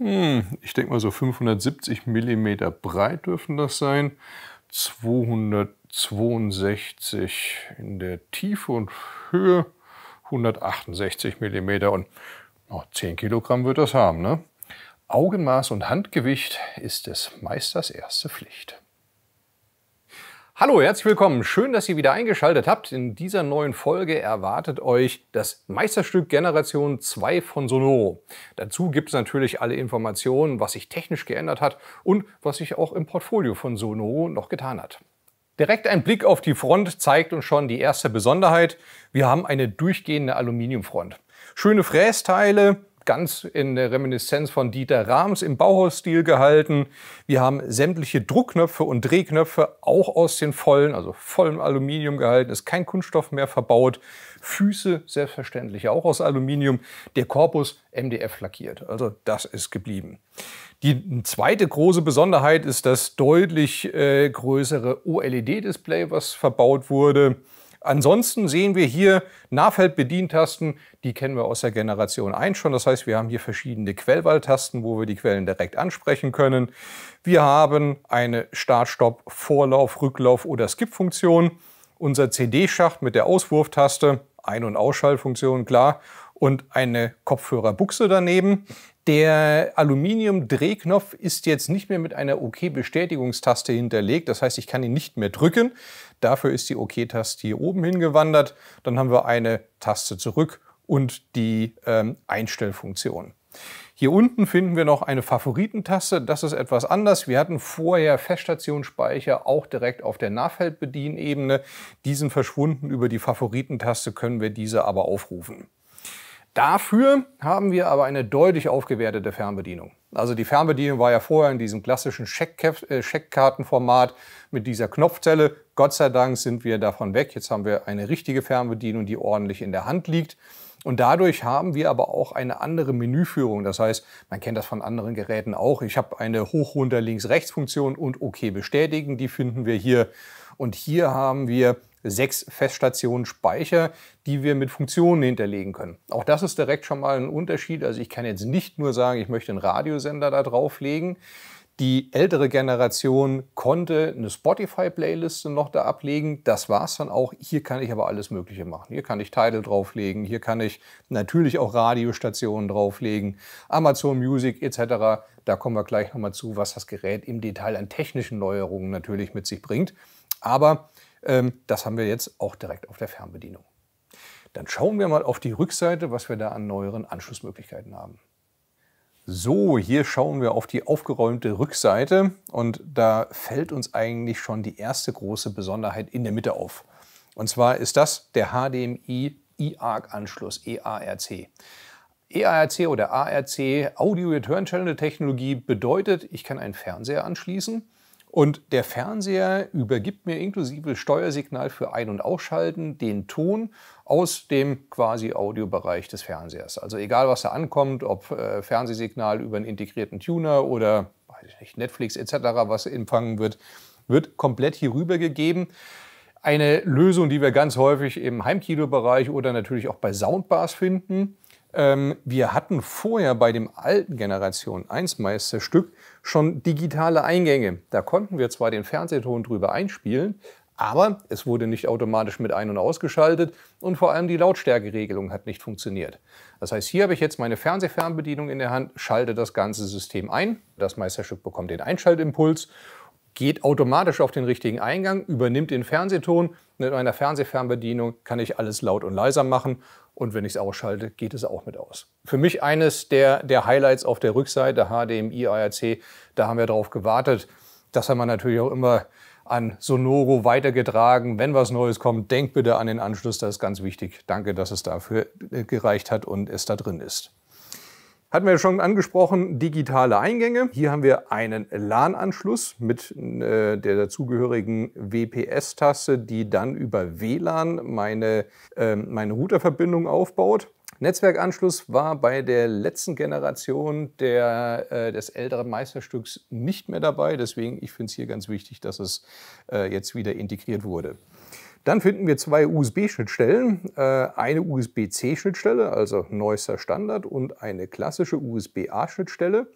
Hm, ich denke mal so 570 mm breit dürfen das sein. 262 in der Tiefe und Höhe. 168 mm und oh, 10 Kilogramm wird das haben. Ne? Augenmaß und Handgewicht ist des Meisters erste Pflicht. Hallo, herzlich willkommen. Schön, dass ihr wieder eingeschaltet habt. In dieser neuen Folge erwartet euch das Meisterstück Generation 2 von Sonoro. Dazu gibt es natürlich alle Informationen, was sich technisch geändert hat und was sich auch im Portfolio von Sonoro noch getan hat. Direkt ein Blick auf die Front zeigt uns schon die erste Besonderheit. Wir haben eine durchgehende Aluminiumfront. Schöne Frästeile, ganz in der Reminiszenz von Dieter Rahms im Bauhausstil gehalten. Wir haben sämtliche Druckknöpfe und Drehknöpfe auch aus den vollen, also vollem Aluminium gehalten, ist kein Kunststoff mehr verbaut. Füße selbstverständlich auch aus Aluminium. Der Korpus MDF lackiert, also das ist geblieben. Die zweite große Besonderheit ist das deutlich äh, größere OLED-Display, was verbaut wurde. Ansonsten sehen wir hier Nahfeldbedientasten, die kennen wir aus der Generation 1 schon. Das heißt, wir haben hier verschiedene Quellwahltasten, wo wir die Quellen direkt ansprechen können. Wir haben eine Start, Stopp, Vorlauf, Rücklauf oder Skip-Funktion. Unser CD-Schacht mit der Auswurftaste, Ein- und Ausschaltfunktion, klar und eine Kopfhörerbuchse daneben. Der Aluminium-Drehknopf ist jetzt nicht mehr mit einer OK-Bestätigungstaste hinterlegt. Das heißt, ich kann ihn nicht mehr drücken. Dafür ist die OK-Taste hier oben hingewandert. Dann haben wir eine Taste zurück und die ähm, Einstellfunktion. Hier unten finden wir noch eine Favoritentaste. Das ist etwas anders. Wir hatten vorher Feststationsspeicher auch direkt auf der Nachfeldbedienebene. Diesen verschwunden. Über die Favoritentaste können wir diese aber aufrufen. Dafür haben wir aber eine deutlich aufgewertete Fernbedienung. Also die Fernbedienung war ja vorher in diesem klassischen äh, Scheckkartenformat mit dieser Knopfzelle. Gott sei Dank sind wir davon weg. Jetzt haben wir eine richtige Fernbedienung, die ordentlich in der Hand liegt. Und dadurch haben wir aber auch eine andere Menüführung. Das heißt, man kennt das von anderen Geräten auch. Ich habe eine Hoch, Runter, Links, Rechts Funktion und OK bestätigen. Die finden wir hier. Und hier haben wir sechs Feststationen Speicher, die wir mit Funktionen hinterlegen können. Auch das ist direkt schon mal ein Unterschied. Also ich kann jetzt nicht nur sagen, ich möchte einen Radiosender da drauflegen. Die ältere Generation konnte eine Spotify-Playliste noch da ablegen. Das war es dann auch. Hier kann ich aber alles Mögliche machen. Hier kann ich Teile drauflegen. Hier kann ich natürlich auch Radiostationen drauflegen, Amazon Music etc. Da kommen wir gleich nochmal zu, was das Gerät im Detail an technischen Neuerungen natürlich mit sich bringt. Aber ähm, das haben wir jetzt auch direkt auf der Fernbedienung. Dann schauen wir mal auf die Rückseite, was wir da an neueren Anschlussmöglichkeiten haben. So, hier schauen wir auf die aufgeräumte Rückseite und da fällt uns eigentlich schon die erste große Besonderheit in der Mitte auf. Und zwar ist das der HDMI eARC-Anschluss, EARC. EARC oder ARC, Audio Return Channel Technologie, bedeutet, ich kann einen Fernseher anschließen und der Fernseher übergibt mir inklusive Steuersignal für Ein- und Ausschalten den Ton aus dem quasi Audiobereich des Fernsehers. Also egal, was da ankommt, ob äh, Fernsehsignal über einen integrierten Tuner oder nicht, Netflix etc., was empfangen wird, wird komplett hier rüber gegeben. Eine Lösung, die wir ganz häufig im Heimkinobereich oder natürlich auch bei Soundbars finden. Ähm, wir hatten vorher bei dem alten Generation 1 Meisterstück schon digitale Eingänge. Da konnten wir zwar den Fernsehton drüber einspielen, aber es wurde nicht automatisch mit ein- und ausgeschaltet und vor allem die Lautstärkeregelung hat nicht funktioniert. Das heißt, hier habe ich jetzt meine Fernsehfernbedienung in der Hand, schalte das ganze System ein. Das Meisterstück bekommt den Einschaltimpuls geht automatisch auf den richtigen Eingang, übernimmt den Fernsehton. Mit meiner Fernsehfernbedienung kann ich alles laut und leiser machen. Und wenn ich es ausschalte, geht es auch mit aus. Für mich eines der, der Highlights auf der Rückseite, HDMI, ARC, da haben wir darauf gewartet. Das haben wir natürlich auch immer an Sonoro weitergetragen. Wenn was Neues kommt, denkt bitte an den Anschluss, das ist ganz wichtig. Danke, dass es dafür gereicht hat und es da drin ist. Hatten wir schon angesprochen, digitale Eingänge. Hier haben wir einen LAN-Anschluss mit äh, der dazugehörigen WPS-Taste, die dann über WLAN meine, ähm, meine Routerverbindung aufbaut. Netzwerkanschluss war bei der letzten Generation der, äh, des älteren Meisterstücks nicht mehr dabei. Deswegen, ich finde es hier ganz wichtig, dass es äh, jetzt wieder integriert wurde. Dann finden wir zwei USB-Schnittstellen, äh, eine USB-C-Schnittstelle, also neuester Standard, und eine klassische USB-A-Schnittstelle.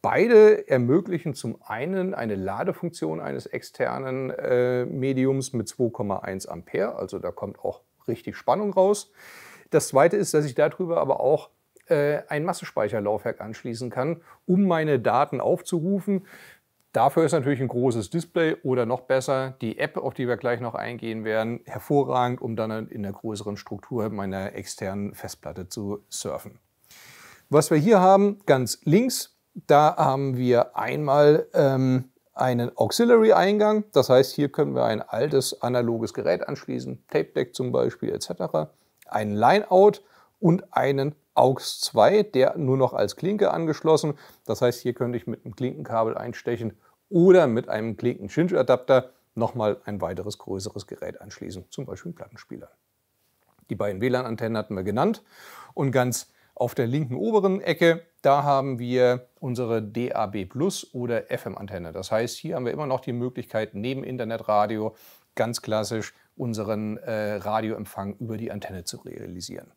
Beide ermöglichen zum einen eine Ladefunktion eines externen äh, Mediums mit 2,1 Ampere, also da kommt auch richtig Spannung raus. Das zweite ist, dass ich darüber aber auch äh, ein Massenspeicherlaufwerk anschließen kann, um meine Daten aufzurufen. Dafür ist natürlich ein großes Display oder noch besser die App, auf die wir gleich noch eingehen werden, hervorragend, um dann in der größeren Struktur meiner externen Festplatte zu surfen. Was wir hier haben, ganz links, da haben wir einmal ähm, einen Auxiliary-Eingang. Das heißt, hier können wir ein altes analoges Gerät anschließen, Tape Deck zum Beispiel etc., einen Line-Out und einen AUX 2, der nur noch als Klinke angeschlossen. Das heißt, hier könnte ich mit einem Klinkenkabel einstechen oder mit einem Klinken-Chinch-Adapter nochmal ein weiteres größeres Gerät anschließen, zum Beispiel einen Plattenspieler. Die beiden WLAN-Antennen hatten wir genannt und ganz auf der linken oberen Ecke, da haben wir unsere DAB Plus oder FM-Antenne. Das heißt, hier haben wir immer noch die Möglichkeit, neben Internetradio ganz klassisch unseren äh, Radioempfang über die Antenne zu realisieren.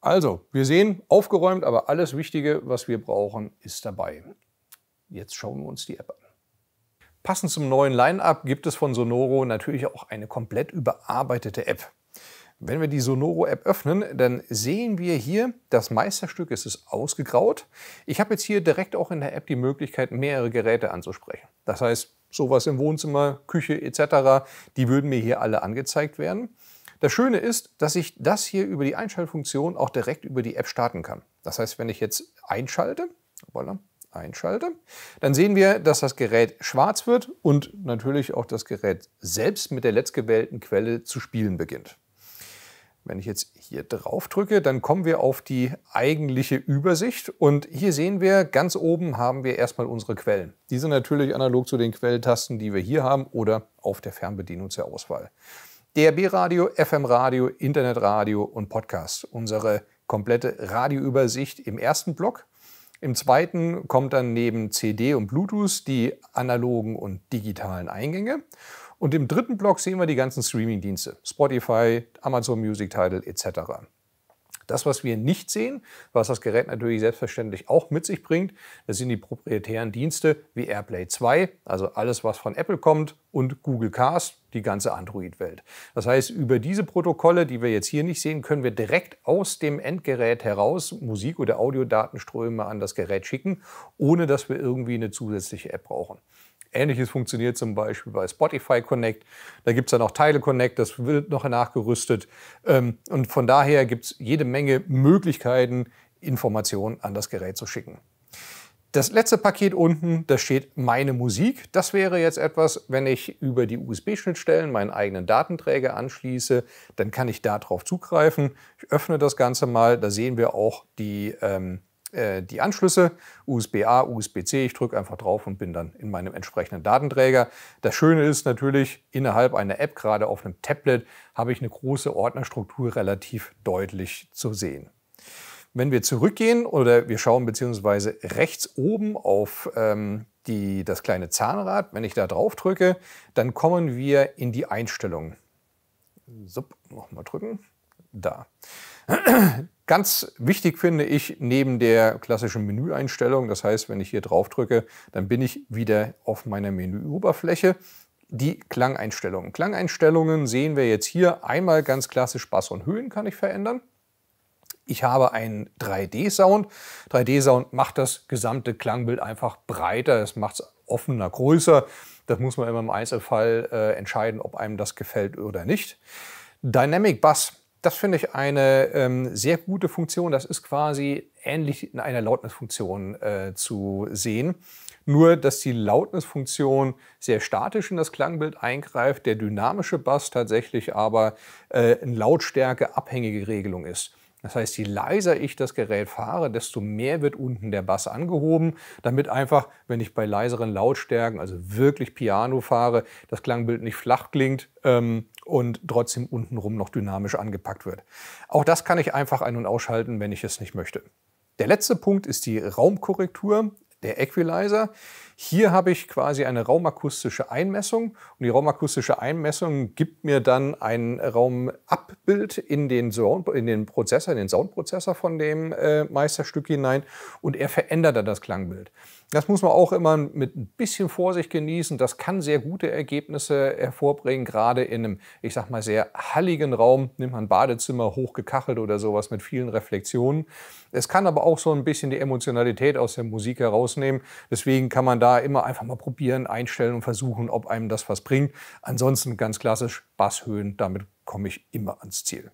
Also, wir sehen, aufgeräumt, aber alles Wichtige, was wir brauchen, ist dabei. Jetzt schauen wir uns die App an. Passend zum neuen Line-Up gibt es von Sonoro natürlich auch eine komplett überarbeitete App. Wenn wir die Sonoro-App öffnen, dann sehen wir hier, das Meisterstück ist es ausgegraut. Ich habe jetzt hier direkt auch in der App die Möglichkeit, mehrere Geräte anzusprechen. Das heißt, sowas im Wohnzimmer, Küche etc., die würden mir hier alle angezeigt werden. Das Schöne ist, dass ich das hier über die Einschaltfunktion auch direkt über die App starten kann. Das heißt, wenn ich jetzt einschalte, voilà, einschalte, dann sehen wir, dass das Gerät schwarz wird und natürlich auch das Gerät selbst mit der letztgewählten Quelle zu spielen beginnt. Wenn ich jetzt hier drauf drücke, dann kommen wir auf die eigentliche Übersicht und hier sehen wir, ganz oben haben wir erstmal unsere Quellen. Die sind natürlich analog zu den Quelltasten, die wir hier haben oder auf der Fernbedienung zur Auswahl. DRB Radio, FM Radio, Internetradio und Podcast. Unsere komplette Radioübersicht im ersten Block. Im zweiten kommt dann neben CD und Bluetooth die analogen und digitalen Eingänge. Und im dritten Block sehen wir die ganzen Streaming-Dienste, Spotify, Amazon Music Title etc. Das, was wir nicht sehen, was das Gerät natürlich selbstverständlich auch mit sich bringt, das sind die proprietären Dienste wie AirPlay 2, also alles, was von Apple kommt und Google Cast, die ganze Android-Welt. Das heißt, über diese Protokolle, die wir jetzt hier nicht sehen, können wir direkt aus dem Endgerät heraus Musik- oder Audiodatenströme an das Gerät schicken, ohne dass wir irgendwie eine zusätzliche App brauchen. Ähnliches funktioniert zum Beispiel bei Spotify Connect. Da gibt es dann auch Teile Connect, das wird noch nachgerüstet. Ähm, und von daher gibt es jede Menge Möglichkeiten, Informationen an das Gerät zu schicken. Das letzte Paket unten, da steht meine Musik. Das wäre jetzt etwas, wenn ich über die USB-Schnittstellen meinen eigenen Datenträger anschließe, dann kann ich darauf zugreifen. Ich öffne das Ganze mal, da sehen wir auch die, ähm, äh, die Anschlüsse, USB-A, USB-C. Ich drücke einfach drauf und bin dann in meinem entsprechenden Datenträger. Das Schöne ist natürlich, innerhalb einer App, gerade auf einem Tablet, habe ich eine große Ordnerstruktur relativ deutlich zu sehen. Wenn wir zurückgehen oder wir schauen beziehungsweise rechts oben auf ähm, die, das kleine Zahnrad, wenn ich da drauf drücke, dann kommen wir in die Einstellungen. So, nochmal drücken. Da. Ganz wichtig finde ich neben der klassischen Menüeinstellung, das heißt, wenn ich hier drauf drücke, dann bin ich wieder auf meiner Menüoberfläche. Die Klangeinstellungen. Klangeinstellungen sehen wir jetzt hier einmal ganz klassisch Bass und Höhen kann ich verändern. Ich habe einen 3D-Sound. 3D-Sound macht das gesamte Klangbild einfach breiter, es macht es offener, größer. Das muss man immer im Einzelfall äh, entscheiden, ob einem das gefällt oder nicht. Dynamic Bass, das finde ich eine ähm, sehr gute Funktion. Das ist quasi ähnlich in einer Lautnisfunktion äh, zu sehen. Nur, dass die Lautnisfunktion sehr statisch in das Klangbild eingreift, der dynamische Bass tatsächlich aber äh, eine lautstärkeabhängige Regelung ist. Das heißt, je leiser ich das Gerät fahre, desto mehr wird unten der Bass angehoben, damit einfach, wenn ich bei leiseren Lautstärken, also wirklich Piano fahre, das Klangbild nicht flach klingt ähm, und trotzdem untenrum noch dynamisch angepackt wird. Auch das kann ich einfach ein- und ausschalten, wenn ich es nicht möchte. Der letzte Punkt ist die Raumkorrektur der Equalizer. Hier habe ich quasi eine raumakustische Einmessung und die raumakustische Einmessung gibt mir dann ein Raumabbild in den, Sound, in den Prozessor, in den Soundprozessor von dem äh, Meisterstück hinein und er verändert dann das Klangbild. Das muss man auch immer mit ein bisschen Vorsicht genießen. Das kann sehr gute Ergebnisse hervorbringen, gerade in einem, ich sag mal, sehr halligen Raum. Nimmt man ein Badezimmer hochgekachelt oder sowas mit vielen Reflexionen. Es kann aber auch so ein bisschen die Emotionalität aus der Musik herausnehmen. Deswegen kann man da immer einfach mal probieren, einstellen und versuchen, ob einem das was bringt. Ansonsten ganz klassisch Basshöhen, damit komme ich immer ans Ziel.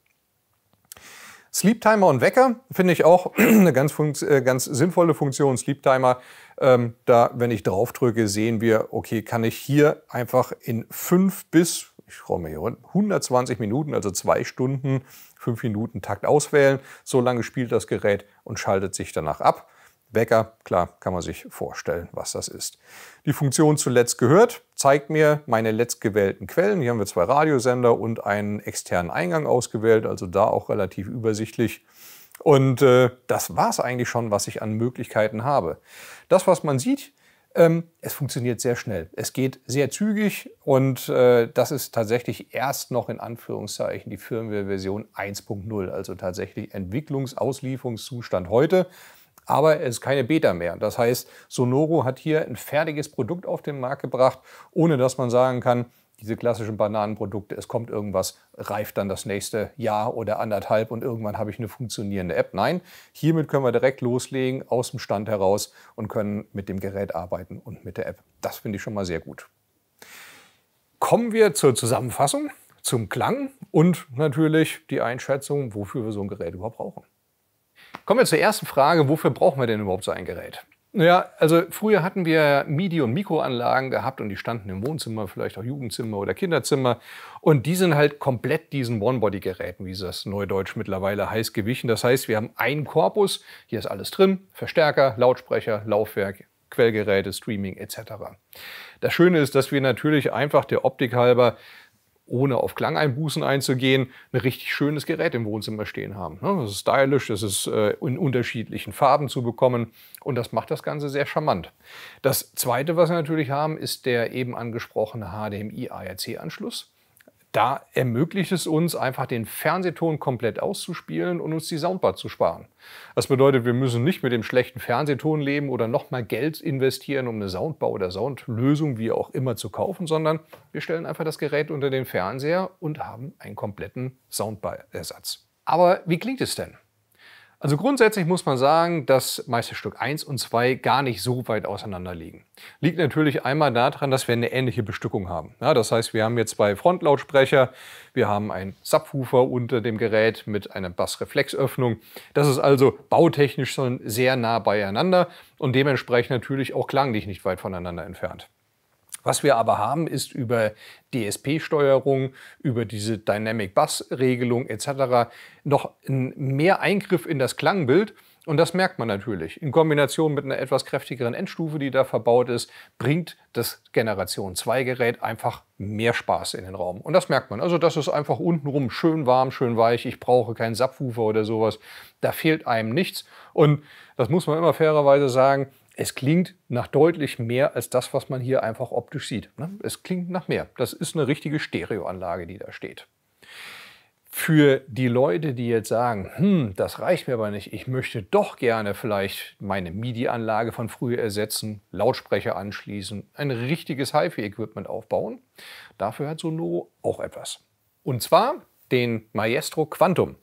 Sleep Timer und Wecker finde ich auch eine ganz, äh, ganz sinnvolle Funktion. Sleep Timer, ähm, da, wenn ich draufdrücke, sehen wir, okay, kann ich hier einfach in fünf bis ich schraube hier runter, 120 Minuten, also zwei Stunden, fünf Minuten Takt auswählen. So lange spielt das Gerät und schaltet sich danach ab. Wecker, klar, kann man sich vorstellen, was das ist. Die Funktion zuletzt gehört zeigt mir meine letztgewählten Quellen. Hier haben wir zwei Radiosender und einen externen Eingang ausgewählt, also da auch relativ übersichtlich. Und äh, das war es eigentlich schon, was ich an Möglichkeiten habe. Das, was man sieht, ähm, es funktioniert sehr schnell. Es geht sehr zügig und äh, das ist tatsächlich erst noch in Anführungszeichen die Firmware-Version 1.0, also tatsächlich Entwicklungsauslieferungszustand heute aber es ist keine Beta mehr. Das heißt, Sonoro hat hier ein fertiges Produkt auf den Markt gebracht, ohne dass man sagen kann, diese klassischen Bananenprodukte, es kommt irgendwas, reift dann das nächste Jahr oder anderthalb und irgendwann habe ich eine funktionierende App. Nein, hiermit können wir direkt loslegen aus dem Stand heraus und können mit dem Gerät arbeiten und mit der App. Das finde ich schon mal sehr gut. Kommen wir zur Zusammenfassung, zum Klang und natürlich die Einschätzung, wofür wir so ein Gerät überhaupt brauchen. Kommen wir zur ersten Frage, wofür brauchen wir denn überhaupt so ein Gerät? Naja, also früher hatten wir MIDI- und Mikroanlagen gehabt und die standen im Wohnzimmer, vielleicht auch Jugendzimmer oder Kinderzimmer. Und die sind halt komplett diesen One-Body-Geräten, wie es das Neudeutsch mittlerweile heißt, gewichen. Das heißt, wir haben einen Korpus, hier ist alles drin, Verstärker, Lautsprecher, Laufwerk, Quellgeräte, Streaming etc. Das Schöne ist, dass wir natürlich einfach der Optik halber ohne auf Klangeinbußen einzugehen, ein richtig schönes Gerät im Wohnzimmer stehen haben. Das ist stylisch, das ist äh, in unterschiedlichen Farben zu bekommen und das macht das Ganze sehr charmant. Das zweite, was wir natürlich haben, ist der eben angesprochene HDMI-ARC-Anschluss da ermöglicht es uns einfach den Fernsehton komplett auszuspielen und uns die Soundbar zu sparen. Das bedeutet, wir müssen nicht mit dem schlechten Fernsehton leben oder nochmal Geld investieren, um eine Soundbar oder Soundlösung wie auch immer zu kaufen, sondern wir stellen einfach das Gerät unter den Fernseher und haben einen kompletten Soundbar-Ersatz. Aber wie klingt es denn? Also grundsätzlich muss man sagen, dass Meisterstück 1 und 2 gar nicht so weit auseinander liegen. Liegt natürlich einmal daran, dass wir eine ähnliche Bestückung haben. Ja, das heißt, wir haben hier zwei Frontlautsprecher, wir haben einen Subwoofer unter dem Gerät mit einer Bassreflexöffnung. Das ist also bautechnisch schon sehr nah beieinander und dementsprechend natürlich auch klanglich nicht weit voneinander entfernt. Was wir aber haben, ist über DSP-Steuerung, über diese Dynamic Bass-Regelung etc. noch mehr Eingriff in das Klangbild. Und das merkt man natürlich. In Kombination mit einer etwas kräftigeren Endstufe, die da verbaut ist, bringt das Generation 2 Gerät einfach mehr Spaß in den Raum. Und das merkt man. Also das ist einfach untenrum schön warm, schön weich. Ich brauche keinen Subwoofer oder sowas. Da fehlt einem nichts. Und das muss man immer fairerweise sagen, es klingt nach deutlich mehr als das, was man hier einfach optisch sieht. Ne? Es klingt nach mehr. Das ist eine richtige Stereoanlage, die da steht. Für die Leute, die jetzt sagen, hm, das reicht mir aber nicht, ich möchte doch gerne vielleicht meine MIDI-Anlage von früher ersetzen, Lautsprecher anschließen, ein richtiges HiFi-Equipment aufbauen, dafür hat Sonoro auch etwas. Und zwar den Maestro Quantum.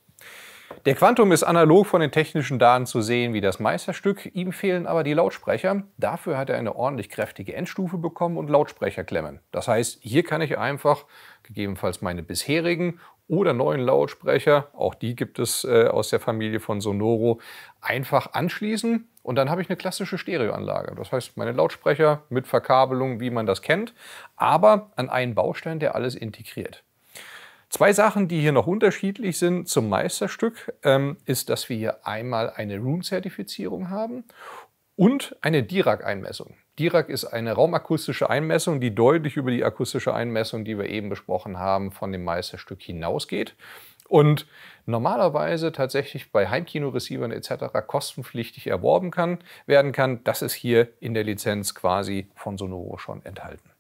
Der Quantum ist analog von den technischen Daten zu sehen wie das Meisterstück, ihm fehlen aber die Lautsprecher. Dafür hat er eine ordentlich kräftige Endstufe bekommen und Lautsprecherklemmen. Das heißt, hier kann ich einfach gegebenenfalls meine bisherigen oder neuen Lautsprecher, auch die gibt es äh, aus der Familie von Sonoro, einfach anschließen und dann habe ich eine klassische Stereoanlage. Das heißt, meine Lautsprecher mit Verkabelung, wie man das kennt, aber an einen Baustein, der alles integriert. Zwei Sachen, die hier noch unterschiedlich sind zum Meisterstück, ähm, ist, dass wir hier einmal eine Room-Zertifizierung haben und eine Dirac-Einmessung. Dirac ist eine raumakustische Einmessung, die deutlich über die akustische Einmessung, die wir eben besprochen haben, von dem Meisterstück hinausgeht. Und normalerweise tatsächlich bei Heimkino-Receivern etc. kostenpflichtig erworben kann, werden kann. Das ist hier in der Lizenz quasi von Sonoro schon enthalten.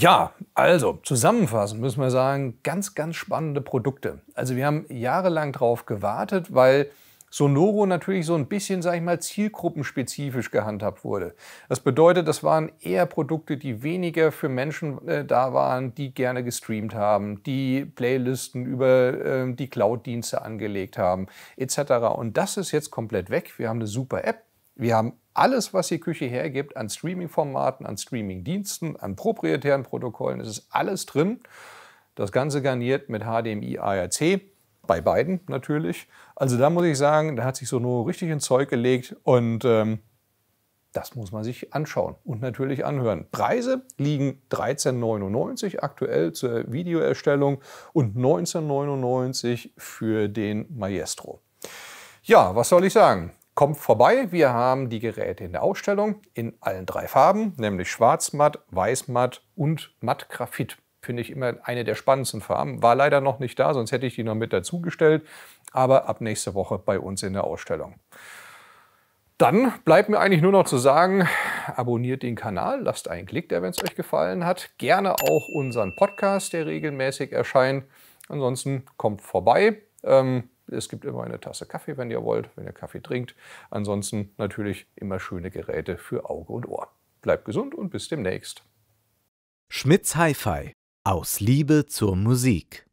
Ja, also zusammenfassend müssen wir sagen, ganz, ganz spannende Produkte. Also wir haben jahrelang drauf gewartet, weil Sonoro natürlich so ein bisschen, sag ich mal, zielgruppenspezifisch gehandhabt wurde. Das bedeutet, das waren eher Produkte, die weniger für Menschen äh, da waren, die gerne gestreamt haben, die Playlisten über äh, die Cloud-Dienste angelegt haben, etc. Und das ist jetzt komplett weg. Wir haben eine super App. Wir haben alles, was die Küche hergibt, an Streaming-Formaten, an Streaming-Diensten, an proprietären Protokollen, es ist alles drin. Das Ganze garniert mit HDMI ARC, bei beiden natürlich. Also da muss ich sagen, da hat sich so nur richtig ins Zeug gelegt und ähm, das muss man sich anschauen und natürlich anhören. Preise liegen 13,99 aktuell zur Videoerstellung und 19,99 für den Maestro. Ja, was soll ich sagen? Kommt vorbei, wir haben die Geräte in der Ausstellung in allen drei Farben, nämlich Schwarzmatt, Weißmatt und Matt Graphit. Finde ich immer eine der spannendsten Farben. War leider noch nicht da, sonst hätte ich die noch mit dazugestellt. Aber ab nächste Woche bei uns in der Ausstellung. Dann bleibt mir eigentlich nur noch zu sagen, abonniert den Kanal, lasst einen Klick da, wenn es euch gefallen hat. Gerne auch unseren Podcast, der regelmäßig erscheint. Ansonsten kommt vorbei. Ähm, es gibt immer eine Tasse Kaffee, wenn ihr wollt, wenn ihr Kaffee trinkt. Ansonsten natürlich immer schöne Geräte für Auge und Ohr. Bleibt gesund und bis demnächst. Schmitz Hi-Fi aus Liebe zur Musik.